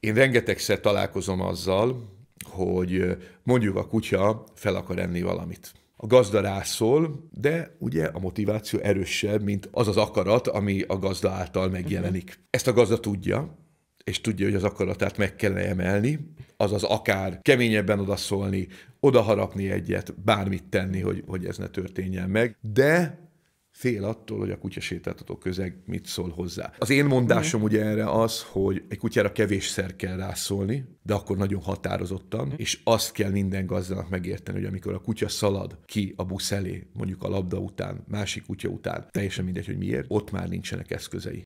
Én rengetegszer találkozom azzal, hogy mondjuk a kutya fel akar enni valamit. A gazda rászól, de ugye a motiváció erősebb, mint az az akarat, ami a gazda által megjelenik. Mhm. Ezt a gazda tudja, és tudja, hogy az akaratát meg kellene emelni, azaz akár keményebben odaszólni, odaharapni egyet, bármit tenni, hogy, hogy ez ne történjen meg, de fél attól, hogy a sétáltató közeg mit szól hozzá. Az én mondásom mm. ugye erre az, hogy egy kutyára kevésszer kell rászólni, de akkor nagyon határozottan, mm. és azt kell minden gazdának megérteni, hogy amikor a kutya szalad ki a busz elé, mondjuk a labda után, másik kutya után, teljesen mindegy, hogy miért, ott már nincsenek eszközei.